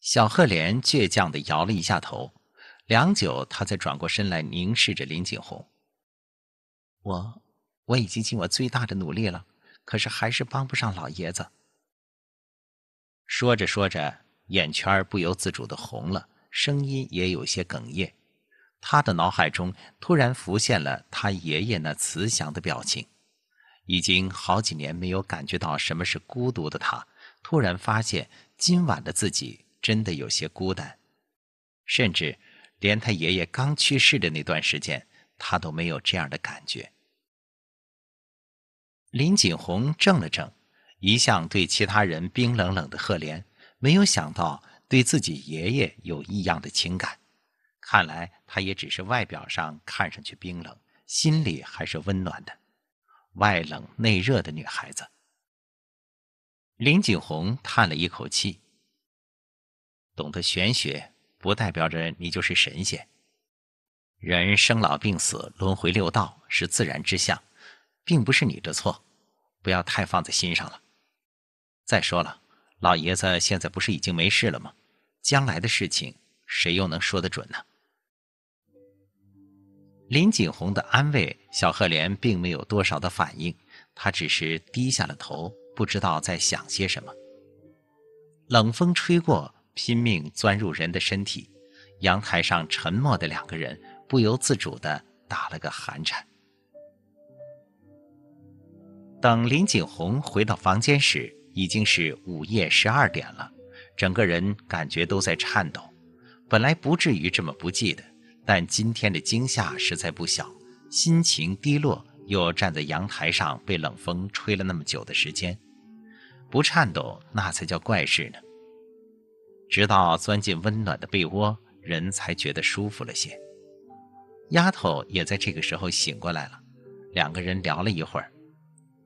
小赫连倔强的摇了一下头，良久，他才转过身来凝视着林锦红。我，我已经尽我最大的努力了，可是还是帮不上老爷子。说着说着，眼圈不由自主的红了，声音也有些哽咽。他的脑海中突然浮现了他爷爷那慈祥的表情。已经好几年没有感觉到什么是孤独的他，突然发现今晚的自己。真的有些孤单，甚至连他爷爷刚去世的那段时间，他都没有这样的感觉。林锦宏怔了怔，一向对其他人冰冷冷的赫连，没有想到对自己爷爷有异样的情感。看来，他也只是外表上看上去冰冷，心里还是温暖的，外冷内热的女孩子。林锦洪叹了一口气。懂得玄学不代表着你就是神仙。人生老病死、轮回六道是自然之相，并不是你的错，不要太放在心上了。再说了，老爷子现在不是已经没事了吗？将来的事情谁又能说得准呢？林锦洪的安慰，小赫莲并没有多少的反应，他只是低下了头，不知道在想些什么。冷风吹过。拼命钻入人的身体，阳台上沉默的两个人不由自主地打了个寒颤。等林锦红回到房间时，已经是午夜十二点了，整个人感觉都在颤抖。本来不至于这么不济的，但今天的惊吓实在不小，心情低落又站在阳台上被冷风吹了那么久的时间，不颤抖那才叫怪事呢。直到钻进温暖的被窝，人才觉得舒服了些。丫头也在这个时候醒过来了，两个人聊了一会儿，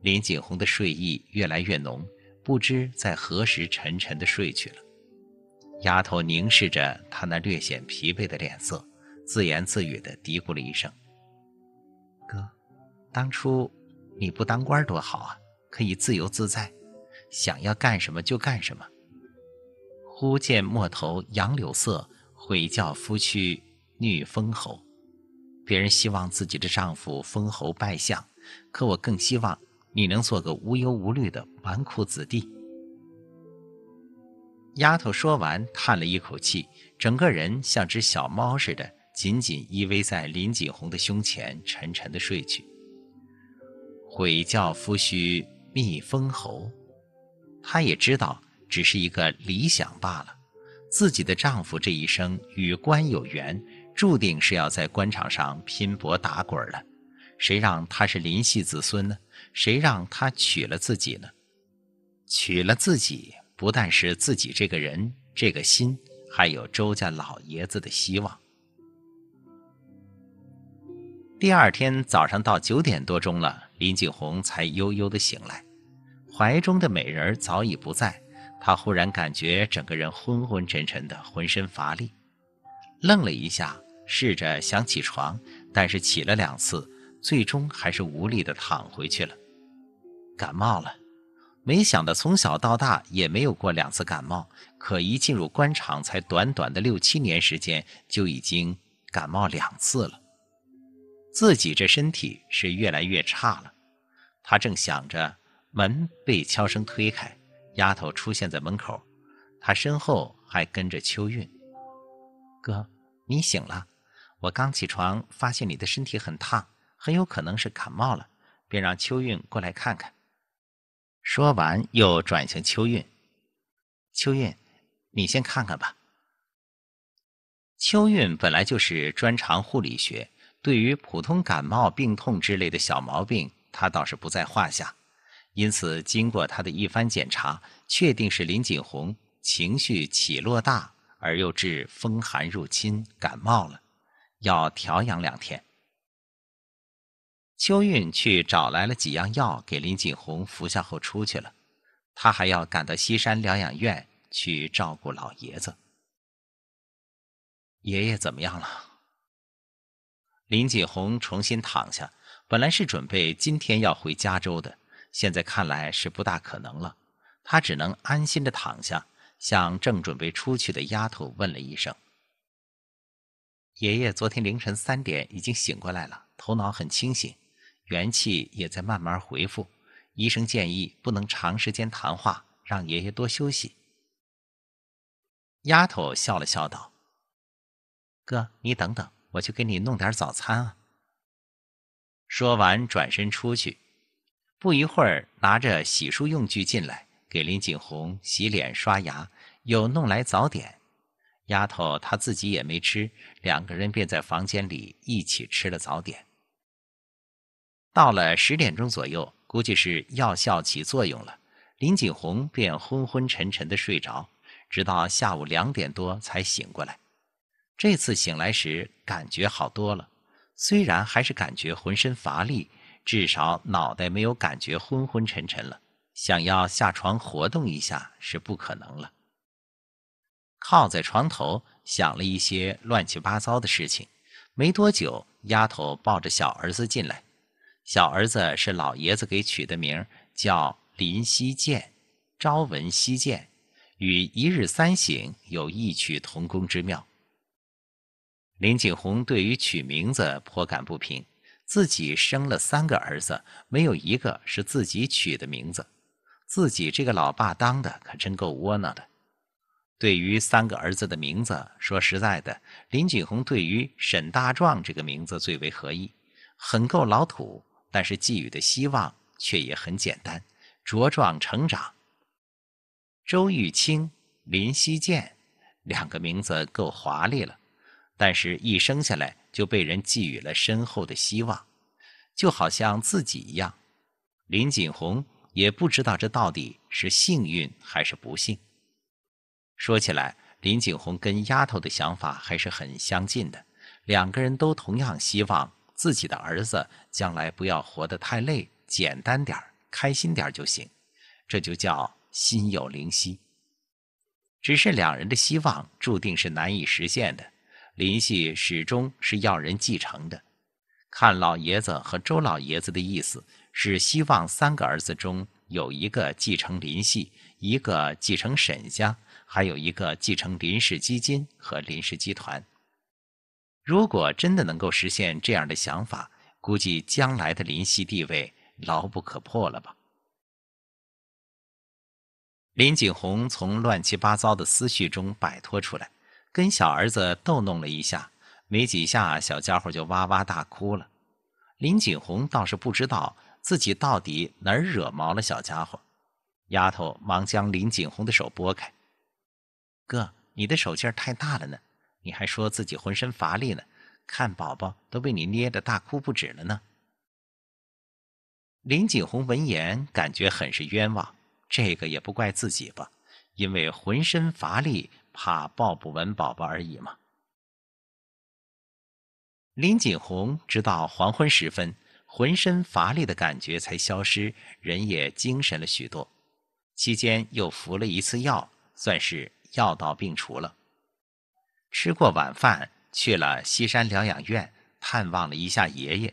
林锦洪的睡意越来越浓，不知在何时沉沉的睡去了。丫头凝视着他那略显疲惫的脸色，自言自语的嘀咕了一声：“哥，当初你不当官多好啊，可以自由自在，想要干什么就干什么。”忽见陌头杨柳色，悔教夫婿觅封侯。别人希望自己的丈夫封侯拜相，可我更希望你能做个无忧无虑的纨绔子弟。丫头说完，叹了一口气，整个人像只小猫似的，紧紧依偎在林锦红的胸前，沉沉的睡去。悔教夫婿觅封侯，他也知道。只是一个理想罢了。自己的丈夫这一生与官有缘，注定是要在官场上拼搏打滚了。谁让他是林系子孙呢？谁让他娶了自己呢？娶了自己，不但是自己这个人、这个心，还有周家老爷子的希望。第二天早上到九点多钟了，林继红才悠悠的醒来，怀中的美人早已不在。他忽然感觉整个人昏昏沉沉的，浑身乏力，愣了一下，试着想起床，但是起了两次，最终还是无力的躺回去了。感冒了，没想到从小到大也没有过两次感冒，可一进入官场才短短的六七年时间，就已经感冒两次了。自己这身体是越来越差了。他正想着，门被敲声推开。丫头出现在门口，她身后还跟着秋韵。哥，你醒了，我刚起床，发现你的身体很烫，很有可能是感冒了，便让秋韵过来看看。说完，又转向秋韵：“秋韵，你先看看吧。”秋韵本来就是专长护理学，对于普通感冒、病痛之类的小毛病，她倒是不在话下。因此，经过他的一番检查，确定是林锦洪情绪起落大，而又致风寒入侵感冒了，要调养两天。秋韵去找来了几样药给林锦红服下后出去了，他还要赶到西山疗养院去照顾老爷子。爷爷怎么样了？林锦红重新躺下，本来是准备今天要回加州的。现在看来是不大可能了，他只能安心的躺下，向正准备出去的丫头问了一声：“爷爷昨天凌晨三点已经醒过来了，头脑很清醒，元气也在慢慢恢复。医生建议不能长时间谈话，让爷爷多休息。”丫头笑了笑道：“哥，你等等，我去给你弄点早餐啊。”说完转身出去。不一会儿，拿着洗漱用具进来，给林锦红洗脸刷牙，又弄来早点。丫头她自己也没吃，两个人便在房间里一起吃了早点。到了十点钟左右，估计是药效起作用了，林锦红便昏昏沉沉的睡着，直到下午两点多才醒过来。这次醒来时感觉好多了，虽然还是感觉浑身乏力。至少脑袋没有感觉昏昏沉沉了，想要下床活动一下是不可能了。靠在床头想了一些乱七八糟的事情，没多久，丫头抱着小儿子进来。小儿子是老爷子给取的名叫林希渐，朝闻夕见，与一日三省有异曲同工之妙。林景洪对于取名字颇感不平。自己生了三个儿子，没有一个是自己取的名字，自己这个老爸当的可真够窝囊的。对于三个儿子的名字，说实在的，林景洪对于沈大壮这个名字最为合意，很够老土，但是寄予的希望却也很简单，茁壮成长。周玉清、林希建，两个名字够华丽了。但是，一生下来就被人寄予了深厚的希望，就好像自己一样。林锦红也不知道这到底是幸运还是不幸。说起来，林锦红跟丫头的想法还是很相近的，两个人都同样希望自己的儿子将来不要活得太累，简单点开心点就行。这就叫心有灵犀。只是两人的希望注定是难以实现的。林系始终是要人继承的，看老爷子和周老爷子的意思，是希望三个儿子中有一个继承林系，一个继承沈家，还有一个继承林氏基金和林氏集团。如果真的能够实现这样的想法，估计将来的林系地位牢不可破了吧。林锦洪从乱七八糟的思绪中摆脱出来。跟小儿子逗弄了一下，没几下，小家伙就哇哇大哭了。林锦洪倒是不知道自己到底哪儿惹毛了小家伙。丫头忙将林锦洪的手拨开：“哥，你的手劲儿太大了呢！你还说自己浑身乏力呢，看宝宝都被你捏得大哭不止了呢。”林锦洪闻言，感觉很是冤枉。这个也不怪自己吧，因为浑身乏力。怕抱不稳宝宝而已嘛。林锦宏直到黄昏时分，浑身乏力的感觉才消失，人也精神了许多。期间又服了一次药，算是药到病除了。吃过晚饭，去了西山疗养院探望了一下爷爷，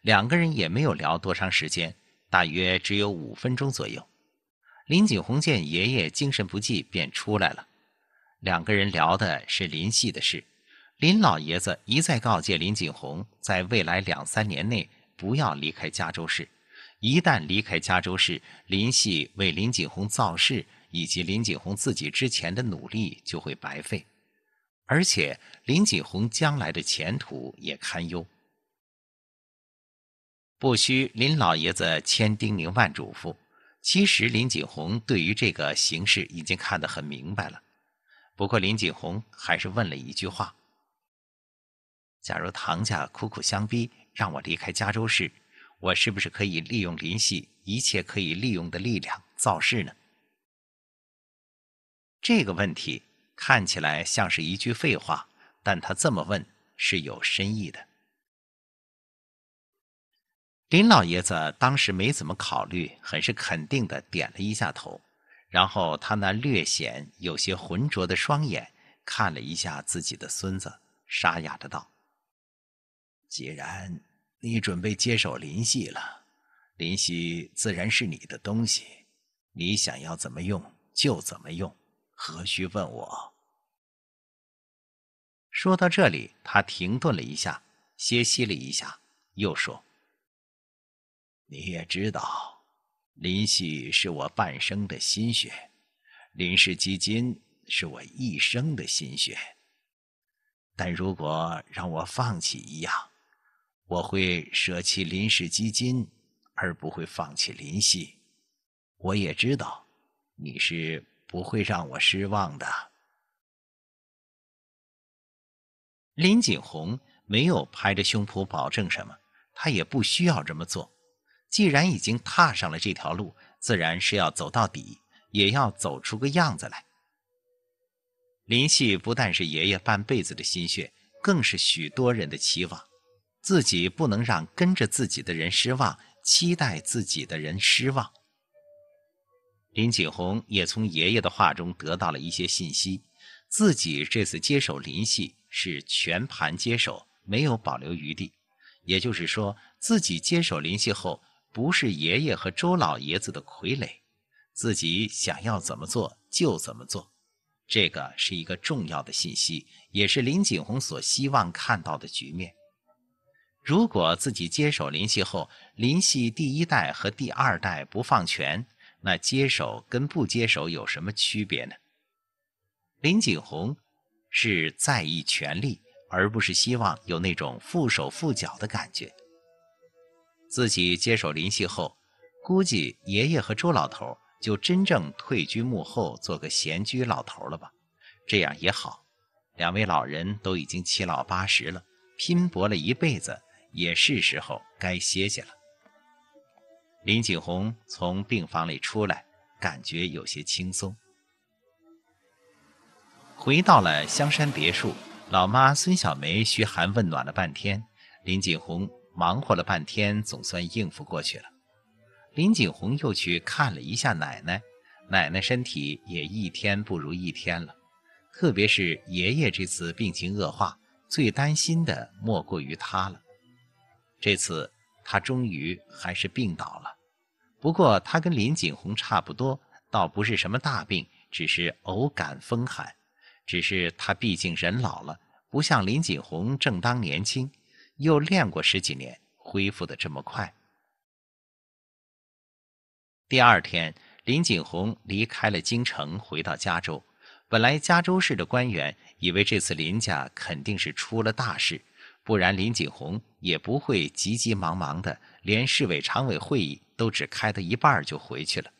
两个人也没有聊多长时间，大约只有五分钟左右。林锦宏见爷爷精神不济，便出来了。两个人聊的是林系的事，林老爷子一再告诫林锦洪，在未来两三年内不要离开加州市，一旦离开加州市，林系为林锦洪造势，以及林锦洪自己之前的努力就会白费，而且林锦洪将来的前途也堪忧。不需林老爷子千叮咛万嘱咐，其实林锦洪对于这个形势已经看得很明白了。不过林锦洪还是问了一句话：“假如唐家苦苦相逼，让我离开加州市，我是不是可以利用林系一切可以利用的力量造势呢？”这个问题看起来像是一句废话，但他这么问是有深意的。林老爷子当时没怎么考虑，很是肯定的点了一下头。然后，他那略显有些浑浊的双眼看了一下自己的孙子，沙哑的道：“既然你准备接手林系了，林系自然是你的东西，你想要怎么用就怎么用，何须问我？”说到这里，他停顿了一下，歇息了一下，又说：“你也知道。”林系是我半生的心血，林氏基金是我一生的心血。但如果让我放弃一样，我会舍弃林氏基金，而不会放弃林系。我也知道，你是不会让我失望的。林锦洪没有拍着胸脯保证什么，他也不需要这么做。既然已经踏上了这条路，自然是要走到底，也要走出个样子来。林系不但是爷爷半辈子的心血，更是许多人的期望，自己不能让跟着自己的人失望，期待自己的人失望。林锦洪也从爷爷的话中得到了一些信息，自己这次接手林系是全盘接手，没有保留余地，也就是说，自己接手林系后。不是爷爷和周老爷子的傀儡，自己想要怎么做就怎么做。这个是一个重要的信息，也是林锦洪所希望看到的局面。如果自己接手林系后，林系第一代和第二代不放权，那接手跟不接手有什么区别呢？林锦洪是在意权力，而不是希望有那种缚手缚脚的感觉。自己接手林系后，估计爷爷和周老头就真正退居幕后，做个闲居老头了吧？这样也好，两位老人都已经七老八十了，拼搏了一辈子，也是时候该歇歇了。林锦洪从病房里出来，感觉有些轻松。回到了香山别墅，老妈孙小梅嘘寒问暖了半天，林锦洪。忙活了半天，总算应付过去了。林锦洪又去看了一下奶奶，奶奶身体也一天不如一天了。特别是爷爷这次病情恶化，最担心的莫过于他了。这次他终于还是病倒了。不过他跟林锦洪差不多，倒不是什么大病，只是偶感风寒。只是他毕竟人老了，不像林锦洪正当年轻。又练过十几年，恢复的这么快。第二天，林锦洪离开了京城，回到加州。本来，加州市的官员以为这次林家肯定是出了大事，不然林锦洪也不会急急忙忙的，连市委常委会议都只开到一半就回去了。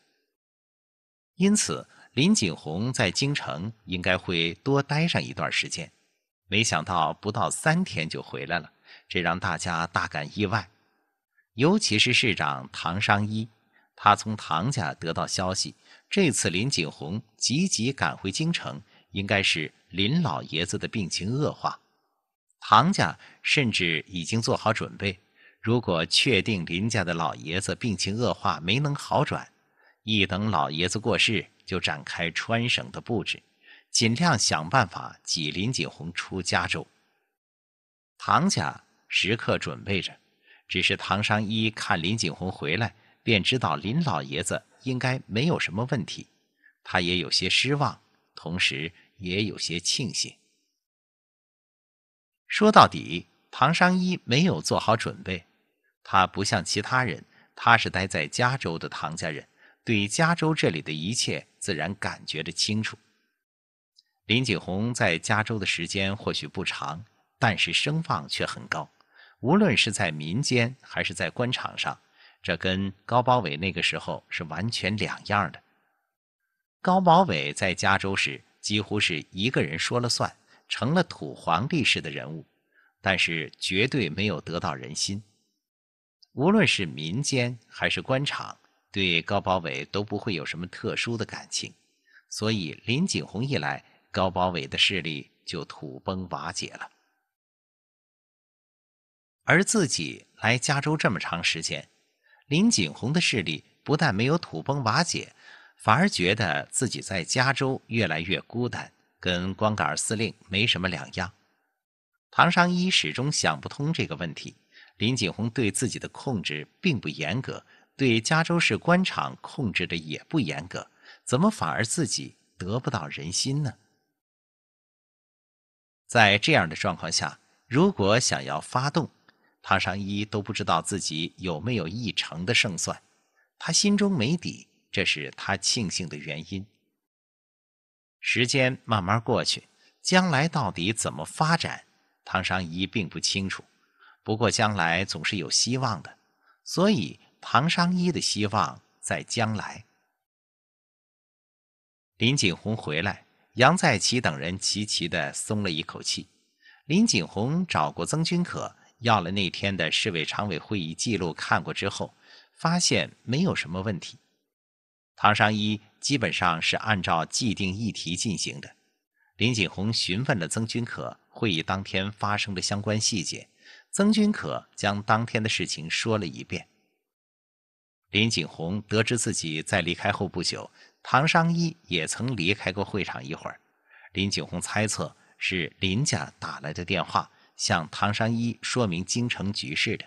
因此，林锦洪在京城应该会多待上一段时间，没想到不到三天就回来了。这让大家大感意外，尤其是市长唐商一，他从唐家得到消息，这次林锦红急急赶回京城，应该是林老爷子的病情恶化。唐家甚至已经做好准备，如果确定林家的老爷子病情恶化没能好转，一等老爷子过世，就展开川省的布置，尽量想办法挤林锦红出加州。唐家时刻准备着，只是唐商一看林景洪回来，便知道林老爷子应该没有什么问题。他也有些失望，同时也有些庆幸。说到底，唐商一没有做好准备。他不像其他人，他是待在加州的唐家人，对加州这里的一切自然感觉的清楚。林景洪在加州的时间或许不长。但是声望却很高，无论是在民间还是在官场上，这跟高宝伟那个时候是完全两样的。高宝伟在加州时几乎是一个人说了算，成了土皇帝式的人物，但是绝对没有得到人心。无论是民间还是官场，对高宝伟都不会有什么特殊的感情，所以林景洪一来，高宝伟的势力就土崩瓦解了。而自己来加州这么长时间，林锦洪的势力不但没有土崩瓦解，反而觉得自己在加州越来越孤单，跟光杆司令没什么两样。唐商一始终想不通这个问题：林锦洪对自己的控制并不严格，对加州市官场控制的也不严格，怎么反而自己得不到人心呢？在这样的状况下，如果想要发动，唐商一都不知道自己有没有一成的胜算，他心中没底，这是他庆幸的原因。时间慢慢过去，将来到底怎么发展，唐商一并不清楚。不过将来总是有希望的，所以唐商一的希望在将来。林锦洪回来，杨再奇等人齐齐的松了一口气。林锦洪找过曾君可。要了那天的市委常委会议记录，看过之后，发现没有什么问题。唐商一基本上是按照既定议题进行的。林锦洪询问了曾君可会议当天发生的相关细节，曾君可将当天的事情说了一遍。林锦洪得知自己在离开后不久，唐商一也曾离开过会场一会儿。林锦洪猜测是林家打来的电话。向唐山一说明京城局势的，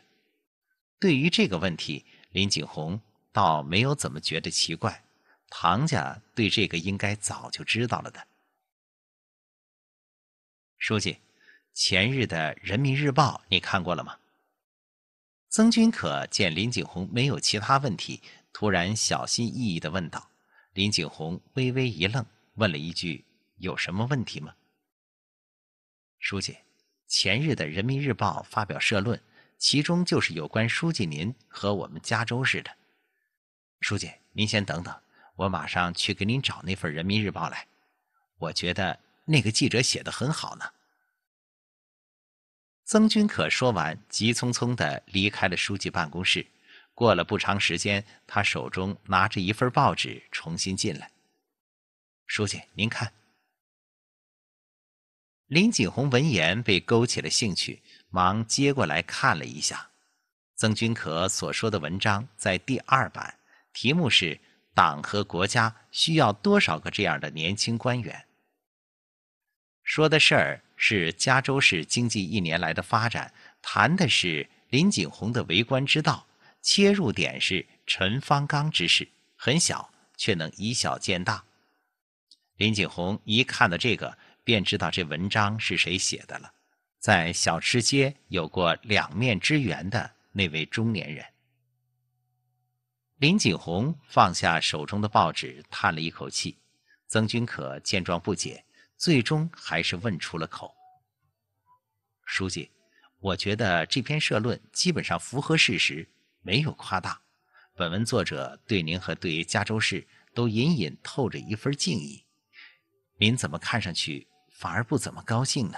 对于这个问题，林景洪倒没有怎么觉得奇怪。唐家对这个应该早就知道了的。书记，前日的《人民日报》你看过了吗？曾君可见林景洪没有其他问题，突然小心翼翼的问道。林景洪微微一愣，问了一句：“有什么问题吗？”书记。前日的《人民日报》发表社论，其中就是有关书记您和我们加州市的。书记，您先等等，我马上去给您找那份《人民日报》来。我觉得那个记者写的很好呢。曾军可说完，急匆匆的离开了书记办公室。过了不长时间，他手中拿着一份报纸，重新进来。书记，您看。林锦宏闻言被勾起了兴趣，忙接过来看了一下，曾君可所说的文章在第二版，题目是“党和国家需要多少个这样的年轻官员”。说的事儿是加州市经济一年来的发展，谈的是林锦宏的为官之道，切入点是陈方刚之事，很小却能以小见大。林锦洪一看到这个。便知道这文章是谁写的了，在小吃街有过两面之缘的那位中年人。林锦洪放下手中的报纸，叹了一口气。曾君可见状不解，最终还是问出了口：“书记，我觉得这篇社论基本上符合事实，没有夸大。本文作者对您和对加州市都隐隐透着一份敬意。您怎么看上去？”反而不怎么高兴呢。